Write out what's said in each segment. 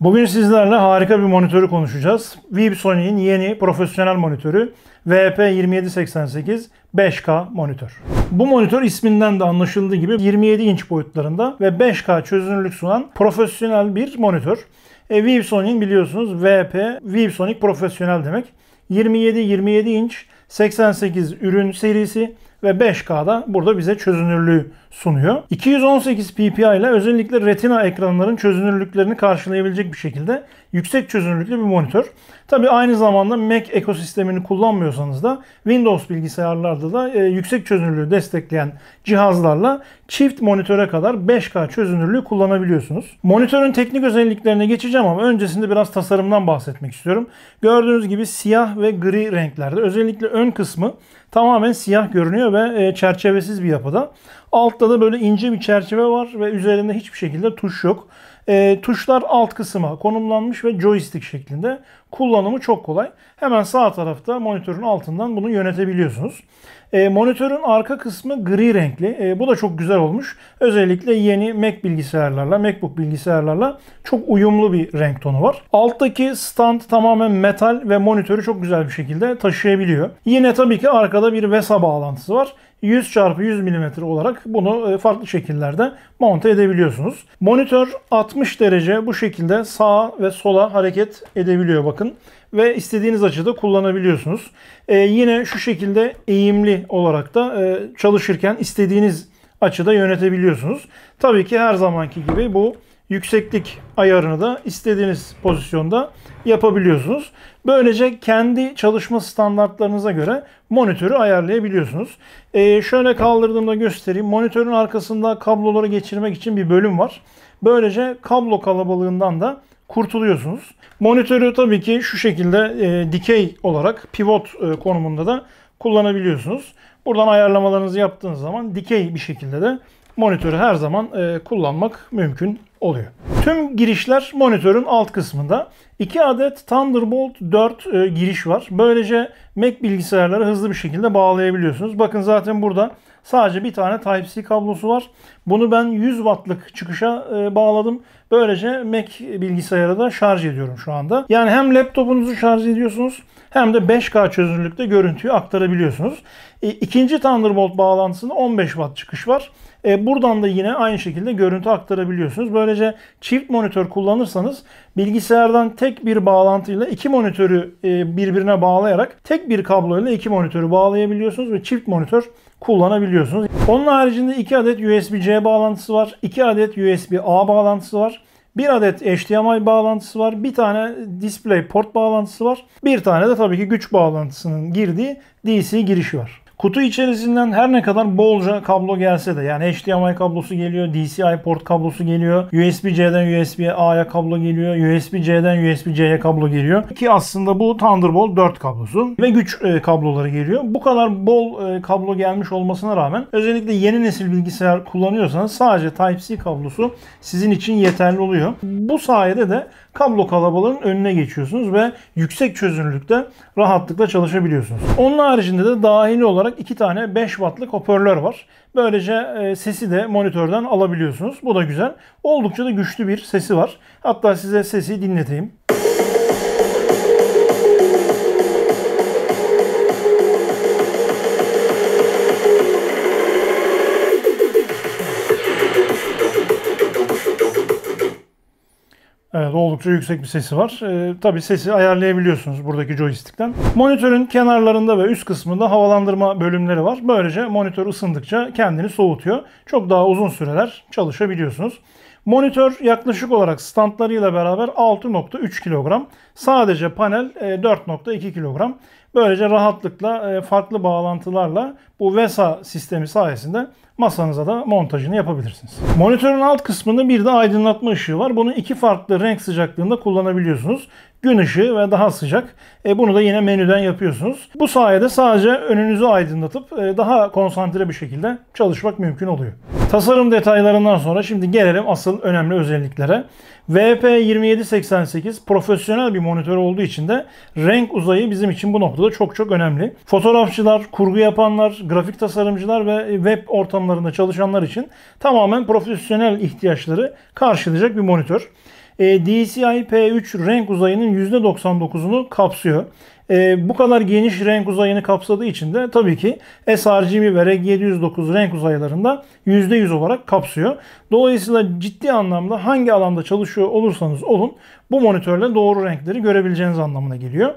Bugün sizlerle harika bir monitörü konuşacağız. Vipsony'in yeni profesyonel monitörü VP2788 5K monitör. Bu monitör isminden de anlaşıldığı gibi 27 inç boyutlarında ve 5K çözünürlük sunan profesyonel bir monitör. E, Vipsony'in biliyorsunuz VP, Vipsonic Profesyonel demek. 27-27 inç 88 ürün serisi ve 5K'da burada bize çözünürlüğü sunuyor. 218 ppi ile özellikle retina ekranların çözünürlüklerini karşılayabilecek bir şekilde yüksek çözünürlüklü bir monitör. Tabi aynı zamanda Mac ekosistemini kullanmıyorsanız da Windows bilgisayarlarda da e, yüksek çözünürlüğü destekleyen cihazlarla çift monitöre kadar 5K çözünürlüğü kullanabiliyorsunuz. Monitörün teknik özelliklerine geçeceğim ama öncesinde biraz tasarımdan bahsetmek istiyorum. Gördüğünüz gibi siyah ve gri renklerde özellikle ön kısmı tamamen siyah görünüyor ve e, çerçevesiz bir yapıda. Altta da böyle ince bir çerçeve var ve üzerinde hiçbir şekilde tuş yok. E, tuşlar alt kısma konumlanmış ve joystick şeklinde. Kullanımı çok kolay. Hemen sağ tarafta monitörün altından bunu yönetebiliyorsunuz. E, monitörün arka kısmı gri renkli. E, bu da çok güzel olmuş. Özellikle yeni Mac bilgisayarlarla, MacBook bilgisayarlarla çok uyumlu bir renk tonu var. Alttaki stand tamamen metal ve monitörü çok güzel bir şekilde taşıyabiliyor. Yine tabii ki arkada bir VESA bağlantısı var. 100 çarpı 100 mm olarak bunu e, farklı şekillerde monte edebiliyorsunuz. Monitör 60 derece bu şekilde sağa ve sola hareket edebiliyor bakın ve istediğiniz açıda kullanabiliyorsunuz. Ee, yine şu şekilde eğimli olarak da e, çalışırken istediğiniz açıda yönetebiliyorsunuz. Tabii ki her zamanki gibi bu yükseklik ayarını da istediğiniz pozisyonda yapabiliyorsunuz. Böylece kendi çalışma standartlarınıza göre monitörü ayarlayabiliyorsunuz. Ee, şöyle kaldırdığımda göstereyim. Monitörün arkasında kabloları geçirmek için bir bölüm var. Böylece kablo kalabalığından da kurtuluyorsunuz. Monitörü tabii ki şu şekilde e, dikey olarak pivot e, konumunda da kullanabiliyorsunuz. Buradan ayarlamalarınızı yaptığınız zaman dikey bir şekilde de monitörü her zaman e, kullanmak mümkün oluyor. Tüm girişler monitörün alt kısmında. 2 adet Thunderbolt 4 e, giriş var. Böylece Mac bilgisayarları hızlı bir şekilde bağlayabiliyorsunuz. Bakın zaten burada sadece bir tane Type-C kablosu var. Bunu ben 100 wattlık çıkışa e, bağladım. Böylece Mac bilgisayarı da şarj ediyorum şu anda. Yani hem laptopunuzu şarj ediyorsunuz hem de 5K çözünürlükte görüntüyü aktarabiliyorsunuz. E, ikinci Thunderbolt bağlantısında 15 Watt çıkış var. E, buradan da yine aynı şekilde görüntü aktarabiliyorsunuz. Böylece çift monitör kullanırsanız bilgisayardan tek bir bağlantıyla iki monitörü e, birbirine bağlayarak tek bir kabloyla iki monitörü bağlayabiliyorsunuz ve çift monitör kullanabiliyorsunuz. Onun haricinde 2 adet USB-C bağlantısı var. 2 adet USB-A bağlantısı var. Bir adet HDMI bağlantısı var. Bir tane Display Port bağlantısı var. Bir tane de tabii ki güç bağlantısının girdiği DC girişi var. Kutu içerisinden her ne kadar bolca kablo gelse de yani HDMI kablosu geliyor, DCI port kablosu geliyor, USB-C'den USB-A'ya kablo geliyor, USB-C'den USB-C'ye kablo geliyor. Ki aslında bu Thunderbolt 4 kablosu ve güç e, kabloları geliyor. Bu kadar bol e, kablo gelmiş olmasına rağmen özellikle yeni nesil bilgisayar kullanıyorsanız sadece Type-C kablosu sizin için yeterli oluyor. Bu sayede de kablo kalabalığının önüne geçiyorsunuz ve yüksek çözünürlükte rahatlıkla çalışabiliyorsunuz. Onun haricinde de dahili olarak olarak iki tane 5 wattlık hoparlör var. Böylece e, sesi de monitörden alabiliyorsunuz. Bu da güzel. Oldukça da güçlü bir sesi var. Hatta size sesi dinleteyim. oldukça yüksek bir sesi var. E, tabii sesi ayarlayabiliyorsunuz buradaki joystick'ten. Monitörün kenarlarında ve üst kısmında havalandırma bölümleri var. Böylece monitör ısındıkça kendini soğutuyor. Çok daha uzun süreler çalışabiliyorsunuz. Monitör yaklaşık olarak standlarıyla beraber 6.3 kilogram. Sadece panel 4.2 e, kilogram. Böylece rahatlıkla e, farklı bağlantılarla bu VESA sistemi sayesinde masanıza da montajını yapabilirsiniz. Monitörün alt kısmında bir de aydınlatma ışığı var. Bunu iki farklı renk sıcaklığında kullanabiliyorsunuz gün ışığı ve daha sıcak. E, bunu da yine menüden yapıyorsunuz. Bu sayede sadece önünüzü aydınlatıp e, daha konsantre bir şekilde çalışmak mümkün oluyor. Tasarım detaylarından sonra şimdi gelelim asıl önemli özelliklere. VP2788 profesyonel bir monitör olduğu için de renk uzayı bizim için bu noktada çok çok önemli. Fotoğrafçılar, kurgu yapanlar, grafik tasarımcılar ve web ortamlarında çalışanlar için tamamen profesyonel ihtiyaçları karşılayacak bir monitör e, DCI-P3 renk uzayının %99'unu kapsıyor. E, bu kadar geniş renk uzayını kapsadığı için de tabii ki sRGB ve REG709 renk uzaylarında %100 olarak kapsıyor. Dolayısıyla ciddi anlamda hangi alanda çalışıyor olursanız olun bu monitörle doğru renkleri görebileceğiniz anlamına geliyor.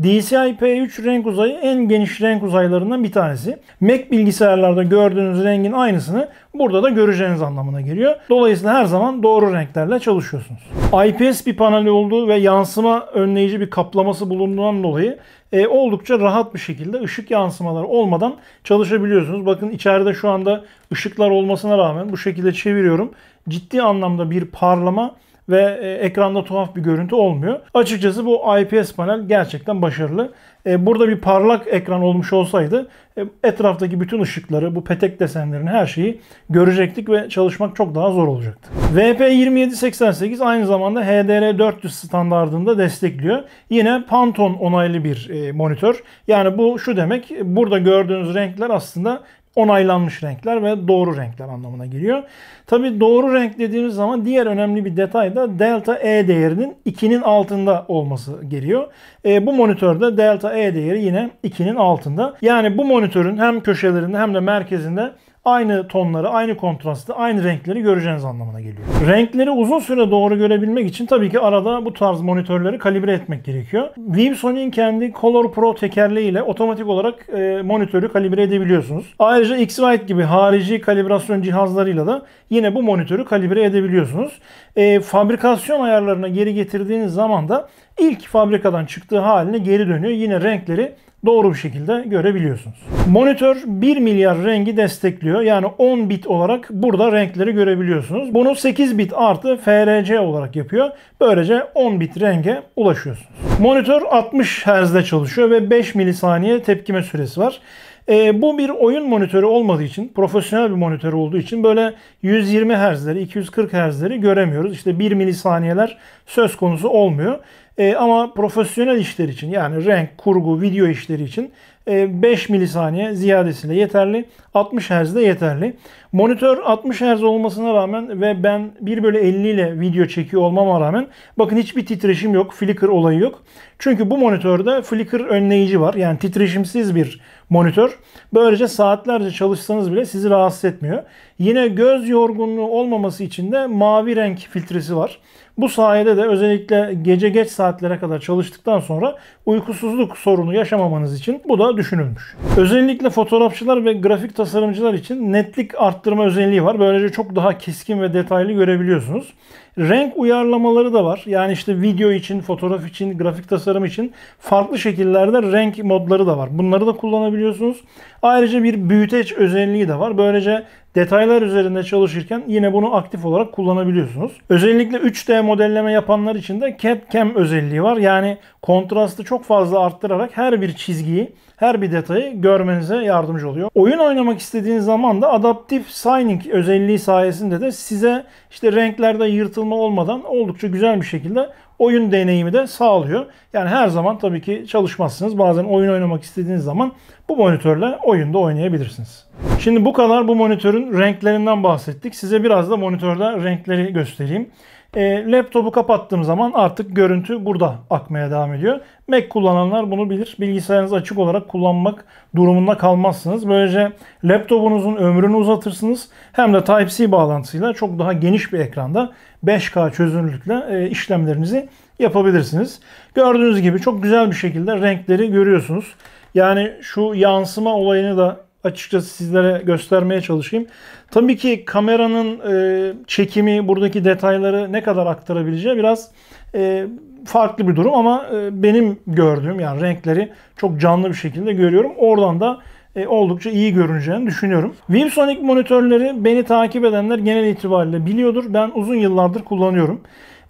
DCI-P3 renk uzayı en geniş renk uzaylarından bir tanesi. Mac bilgisayarlarda gördüğünüz rengin aynısını burada da göreceğiniz anlamına geliyor. Dolayısıyla her zaman doğru renklerle çalışıyorsunuz. IPS bir panel olduğu ve yansıma önleyici bir kaplaması bulunduğundan dolayı e, oldukça rahat bir şekilde ışık yansımaları olmadan çalışabiliyorsunuz. Bakın içeride şu anda ışıklar olmasına rağmen bu şekilde çeviriyorum. Ciddi anlamda bir parlama ve e, ekranda tuhaf bir görüntü olmuyor. Açıkçası bu IPS panel gerçekten başarılı. E, burada bir parlak ekran olmuş olsaydı e, etraftaki bütün ışıkları, bu petek desenlerini her şeyi görecektik ve çalışmak çok daha zor olacaktı. VP2788 aynı zamanda HDR400 standartında destekliyor. Yine Pantone onaylı bir e, monitör. Yani bu şu demek burada gördüğünüz renkler aslında onaylanmış renkler ve doğru renkler anlamına geliyor. Tabi doğru renk dediğimiz zaman diğer önemli bir detay da delta E değerinin 2'nin altında olması geliyor. E, bu monitörde delta E değeri yine 2'nin altında. Yani bu monitörün hem köşelerinde hem de merkezinde aynı tonları, aynı kontrastı, aynı renkleri göreceğiniz anlamına geliyor. Renkleri uzun süre doğru görebilmek için tabii ki arada bu tarz monitörleri kalibre etmek gerekiyor. Vivson'in kendi Color Pro tekerleği ile otomatik olarak e, monitörü kalibre edebiliyorsunuz. Ayrıca X-Rite gibi harici kalibrasyon cihazlarıyla da yine bu monitörü kalibre edebiliyorsunuz. E, fabrikasyon ayarlarına geri getirdiğiniz zaman da ilk fabrikadan çıktığı haline geri dönüyor. Yine renkleri doğru bir şekilde görebiliyorsunuz. Monitör 1 milyar rengi destekliyor. Yani 10 bit olarak burada renkleri görebiliyorsunuz. Bunu 8 bit artı FRC olarak yapıyor. Böylece 10 bit renge ulaşıyorsunuz. Monitör 60 Hz'de çalışıyor ve 5 milisaniye tepkime süresi var. E, bu bir oyun monitörü olmadığı için, profesyonel bir monitör olduğu için böyle 120 Hz'leri, 240 Hz'leri göremiyoruz. İşte 1 milisaniyeler söz konusu olmuyor. E, ama profesyonel işler için yani renk, kurgu, video işleri için 5 e, milisaniye ziyadesiyle yeterli. 60 Hz de yeterli. Monitör 60 Hz olmasına rağmen ve ben 1 bölü 50 ile video çekiyor olmama rağmen bakın hiçbir titreşim yok. Flicker olayı yok. Çünkü bu monitörde flicker önleyici var. Yani titreşimsiz bir monitör. Böylece saatlerce çalışsanız bile sizi rahatsız etmiyor. Yine göz yorgunluğu olmaması için de mavi renk filtresi var. Bu sayede de özellikle gece geç saatlere kadar çalıştıktan sonra uykusuzluk sorunu yaşamamanız için bu da tasarımda düşünülmüş. Özellikle fotoğrafçılar ve grafik tasarımcılar için netlik arttırma özelliği var. Böylece çok daha keskin ve detaylı görebiliyorsunuz. Renk uyarlamaları da var. Yani işte video için, fotoğraf için, grafik tasarım için farklı şekillerde renk modları da var. Bunları da kullanabiliyorsunuz. Ayrıca bir büyüteç özelliği de var. Böylece detaylar üzerinde çalışırken yine bunu aktif olarak kullanabiliyorsunuz. Özellikle 3D modelleme yapanlar için de CAD-CAM özelliği var. Yani kontrastı çok fazla arttırarak her bir çizgiyi, her bir detayı görmenize yardımcı oluyor. Oyun oynamak istediğiniz zaman da adaptif signing özelliği sayesinde de size işte renklerde yırtılma kasılma olmadan oldukça güzel bir şekilde oyun deneyimi de sağlıyor. Yani her zaman tabii ki çalışmazsınız. Bazen oyun oynamak istediğiniz zaman bu monitörle oyunda oynayabilirsiniz. Şimdi bu kadar bu monitörün renklerinden bahsettik. Size biraz da monitörde renkleri göstereyim. E, laptopu kapattığım zaman artık görüntü burada akmaya devam ediyor. Mac kullananlar bunu bilir. Bilgisayarınızı açık olarak kullanmak durumunda kalmazsınız. Böylece laptopunuzun ömrünü uzatırsınız. Hem de Type-C bağlantısıyla çok daha geniş bir ekranda 5K çözünürlükle e, işlemlerinizi yapabilirsiniz. Gördüğünüz gibi çok güzel bir şekilde renkleri görüyorsunuz. Yani şu yansıma olayını da açıkçası sizlere göstermeye çalışayım. Tabii ki kameranın e, çekimi, buradaki detayları ne kadar aktarabileceği biraz e, farklı bir durum ama e, benim gördüğüm yani renkleri çok canlı bir şekilde görüyorum. Oradan da e, oldukça iyi görüneceğini düşünüyorum. ViewSonic monitörleri beni takip edenler genel itibariyle biliyordur. Ben uzun yıllardır kullanıyorum.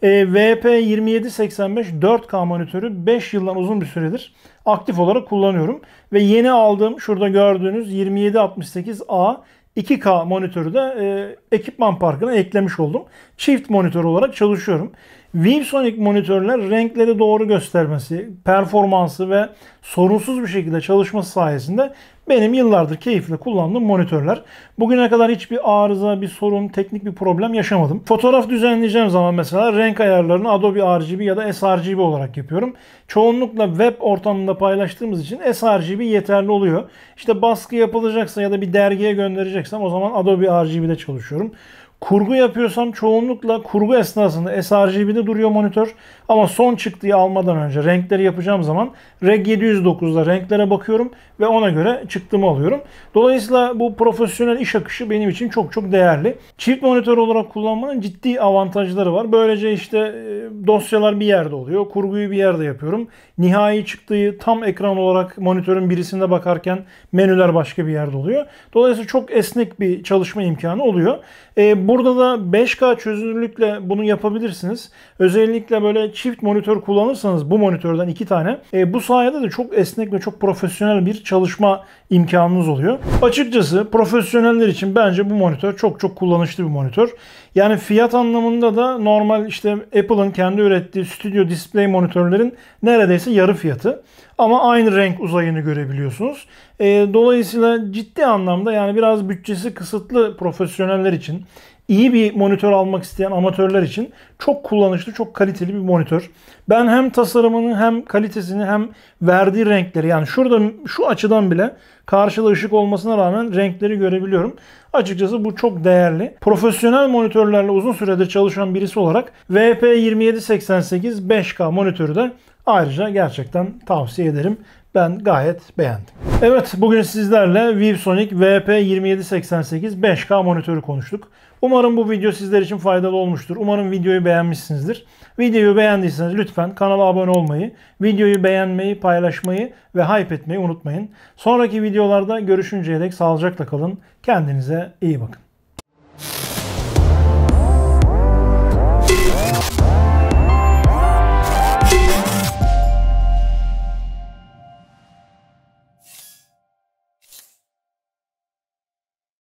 E, VP2785 4K monitörü 5 yıldan uzun bir süredir aktif olarak kullanıyorum. Ve yeni aldığım şurada gördüğünüz 2768A 2K monitörü de e, ekipman parkına eklemiş oldum. Çift monitör olarak çalışıyorum. Vivsonic monitörler renkleri doğru göstermesi, performansı ve sorunsuz bir şekilde çalışması sayesinde benim yıllardır keyifle kullandığım monitörler. Bugüne kadar hiçbir arıza, bir sorun, teknik bir problem yaşamadım. Fotoğraf düzenleyeceğim zaman mesela renk ayarlarını Adobe RGB ya da sRGB olarak yapıyorum. Çoğunlukla web ortamında paylaştığımız için sRGB yeterli oluyor. İşte baskı yapılacaksa ya da bir dergiye göndereceksem o zaman Adobe RGB'de çalışıyorum. Kurgu yapıyorsam çoğunlukla kurgu esnasında sRGB'de duruyor monitör. Ama son çıktığı almadan önce renkleri yapacağım zaman Reg 709'da renklere bakıyorum ve ona göre çıktığımı alıyorum. Dolayısıyla bu profesyonel iş akışı benim için çok çok değerli. Çift monitör olarak kullanmanın ciddi avantajları var. Böylece işte e, dosyalar bir yerde oluyor. Kurguyu bir yerde yapıyorum. Nihai çıktığı tam ekran olarak monitörün birisinde bakarken menüler başka bir yerde oluyor. Dolayısıyla çok esnek bir çalışma imkanı oluyor. E, bu Burada da 5K çözünürlükle bunu yapabilirsiniz. Özellikle böyle çift monitör kullanırsanız bu monitörden iki tane. E, bu sayede de çok esnek ve çok profesyonel bir çalışma imkanınız oluyor. Açıkçası profesyoneller için bence bu monitör çok çok kullanışlı bir monitör. Yani fiyat anlamında da normal işte Apple'ın kendi ürettiği Studio Display monitörlerin neredeyse yarı fiyatı. Ama aynı renk uzayını görebiliyorsunuz. E, dolayısıyla ciddi anlamda yani biraz bütçesi kısıtlı profesyoneller için iyi bir monitör almak isteyen amatörler için çok kullanışlı, çok kaliteli bir monitör. Ben hem tasarımını hem kalitesini hem verdiği renkleri yani şurada şu açıdan bile Karşılı ışık olmasına rağmen renkleri görebiliyorum. Açıkçası bu çok değerli. Profesyonel monitörlerle uzun süredir çalışan birisi olarak VP2788 5K monitörü de ayrıca gerçekten tavsiye ederim. Ben gayet beğendim. Evet bugün sizlerle ViewSonic VP2788 5K monitörü konuştuk. Umarım bu video sizler için faydalı olmuştur. Umarım videoyu beğenmişsinizdir. Videoyu beğendiyseniz lütfen kanala abone olmayı, videoyu beğenmeyi, paylaşmayı ve hype etmeyi unutmayın. Sonraki videolarda görüşünceye dek sağlıcakla kalın. Kendinize iyi bakın.